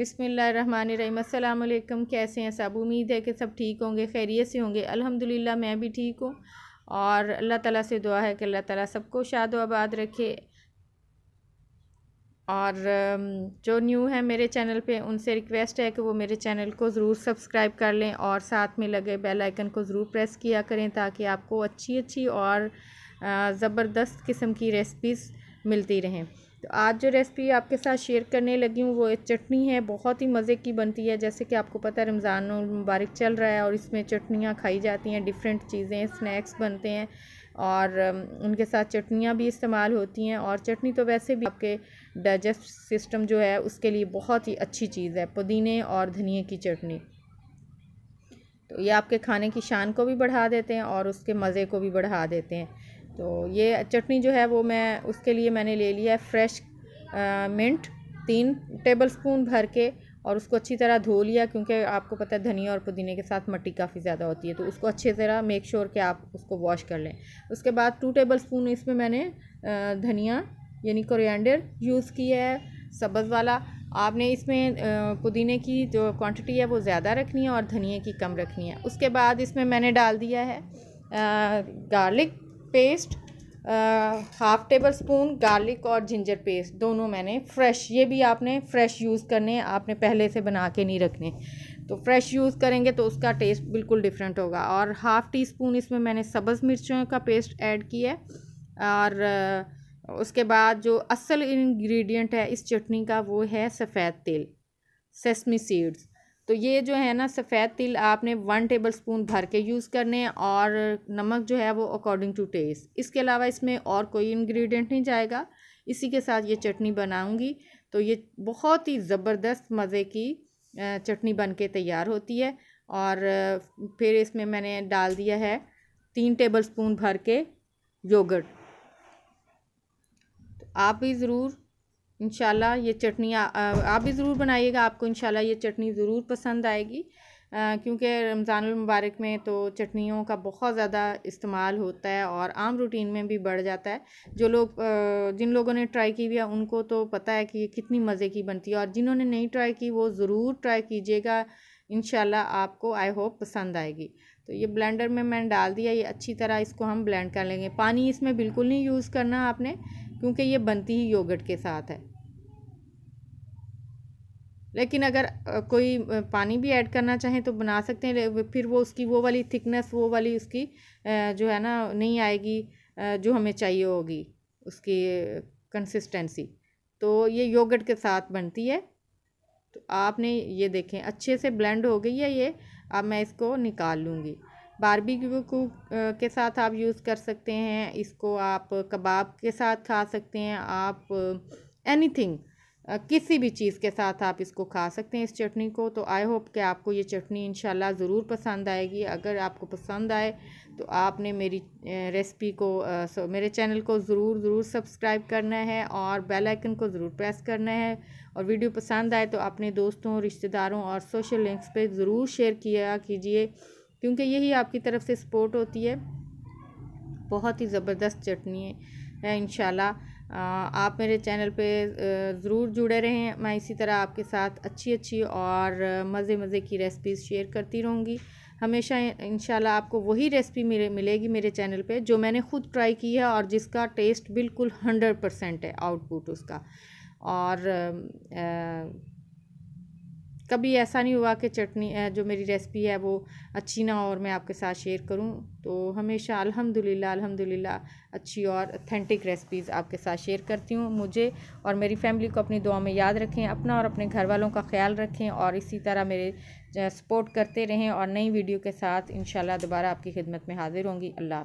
बिसमीम अल्लाम कैसे हैं सब उम्मीद है कि सब ठीक होंगे खैरियत से होंगे अल्हम्दुलिल्लाह मैं भी ठीक हूँ और अल्लाह ताला से दुआ है कि अल्लाह ताला सबको शाद आबाद रखे और जो न्यू है मेरे चैनल पे उनसे रिक्वेस्ट है कि वो मेरे चैनल को ज़रूर सब्सक्राइब कर लें और साथ में लगे बेल आइकन को ज़रूर प्रेस किया करें ताकि आपको अच्छी अच्छी और ज़बरदस्त किस्म की रेसिपीज़ मिलती रहें तो आज जो रेसिपी आपके साथ शेयर करने लगी हूँ वो एक चटनी है बहुत ही मज़े की बनती है जैसे कि आपको पता है रमज़ान मुबारक चल रहा है और इसमें चटनियाँ खाई जाती हैं डिफरेंट चीज़ें स्नैक्स बनते हैं और उनके साथ चटनियाँ भी इस्तेमाल होती हैं और चटनी तो वैसे भी आपके डाइजेस्ट सिस्टम जो है उसके लिए बहुत ही अच्छी चीज़ है पुदीने और धनिए की चटनी तो ये आपके खाने की शान को भी बढ़ा देते हैं और उसके मज़े को भी बढ़ा देते हैं तो ये चटनी जो है वो मैं उसके लिए मैंने ले लिया है फ्रेश मिंट तीन टेबल स्पून भर के और उसको अच्छी तरह धो लिया क्योंकि आपको पता है धनिया और पुदीने के साथ मट्टी काफ़ी ज़्यादा होती है तो उसको अच्छे तरह मेक श्योर कि आप उसको वॉश कर लें उसके बाद टू टेबल स्पून इसमें मैंने धनिया यानी कोरिएंडर यूज़ किया है सब्ज़ वाला आपने इसमें पुदीने की जो क्वांटिटी है वो ज़्यादा रखनी है और धनिए की कम रखनी है उसके बाद इसमें मैंने डाल दिया है garlic paste half tablespoon garlic और जिंजर पेस्ट दोनों मैंने फ्रेश ये भी आपने फ्रेश यूज़ करने आपने पहले से बना के नहीं रखने तो फ्रेश यूज़ करेंगे तो उसका टेस्ट बिल्कुल डिफरेंट होगा और हाफ़ टी स्पून इसमें मैंने सब्ज़ मिर्चों का पेस्ट ऐड किया और uh, उसके बाद जो असल इन्ग्रीडियंट है इस चटनी का वो है सफ़ेद तेल सेसमी सीड्स तो ये जो है ना सफ़ेद तिल आपने वन टेबल स्पून भर के यूज़ करने और नमक जो है वो अकॉर्डिंग टू टेस्ट इसके अलावा इसमें और कोई इंग्रेडिएंट नहीं जाएगा इसी के साथ ये चटनी बनाऊंगी तो ये बहुत ही ज़बरदस्त मज़े की चटनी बन के तैयार होती है और फिर इसमें मैंने डाल दिया है तीन टेबल स्पून भर के योगर्ट तो आप भी ज़रूर इनशाला ये चटनी आप भी ज़रूर बनाइएगा आपको इन ये चटनी ज़रूर पसंद आएगी क्योंकि रमज़ानमबारक में तो चटनियों का बहुत ज़्यादा इस्तेमाल होता है और आम रूटीन में भी बढ़ जाता है जो लोग जिन लोगों ने ट्राई की हुई है उनको तो पता है कि ये कितनी मज़े की बनती है और जिन्होंने नहीं ट्राई की वो ज़रूर ट्राई कीजिएगा इन आपको आई होप पसंद आएगी तो ये ब्लेंडर में मैंने डाल दिया ये अच्छी तरह इसको हम ब्लेंड कर लेंगे पानी इसमें बिल्कुल नहीं यूज़ करना आपने क्योंकि ये बनती ही योगर्ट के साथ है लेकिन अगर कोई पानी भी ऐड करना चाहें तो बना सकते हैं फिर वो उसकी वो वाली थिकनेस वो वाली उसकी जो है ना नहीं आएगी जो हमें चाहिए होगी उसकी कंसिस्टेंसी तो ये योगर्ट के साथ बनती है तो आपने ये देखें अच्छे से ब्लेंड हो गई है ये अब मैं इसको निकाल लूँगी बारबेक्यू के साथ आप यूज़ कर सकते हैं इसको आप कबाब के साथ खा सकते हैं आप एनीथिंग किसी भी चीज़ के साथ आप इसको खा सकते हैं इस चटनी को तो आई होप कि आपको ये चटनी इन ज़रूर पसंद आएगी अगर आपको पसंद आए तो आपने मेरी रेसिपी को मेरे चैनल को ज़रूर ज़रूर सब्सक्राइब करना है और बेल आइकन को ज़रूर प्रेस करना है और वीडियो पसंद आए तो अपने दोस्तों रिश्तेदारों और सोशल लिंक्स पर ज़रूर शेयर किया कीजिए क्योंकि यही आपकी तरफ से सपोर्ट होती है बहुत ही ज़बरदस्त चटनी है इन आप मेरे चैनल पे ज़रूर जुड़े रहें मैं इसी तरह आपके साथ अच्छी अच्छी और मज़े मज़े की रेसिपीज़ शेयर करती रहूँगी हमेशा इन आपको वही रेसिपी मेरे मिलेगी मेरे चैनल पे जो मैंने ख़ुद ट्राई की है और जिसका टेस्ट बिल्कुल हंड्रेड परसेंट है आउटपुट उसका और आ, कभी ऐसा नहीं हुआ कि चटनी जो मेरी रेसिपी है वो अच्छी ना हो और मैं आपके साथ शेयर करूं तो हमेशा अल्हम्दुलिल्लाह अल्हम्दुलिल्लाह अच्छी और अथेंटिक रेसिपीज़ आपके साथ शेयर करती हूँ मुझे और मेरी फैमिली को अपनी दुआ में याद रखें अपना और अपने घर वालों का ख्याल रखें और इसी तरह मेरे सपोर्ट करते रहें और नई वीडियो के साथ इन दोबारा आपकी खिदमत में हाजिर होंगी अल्लाह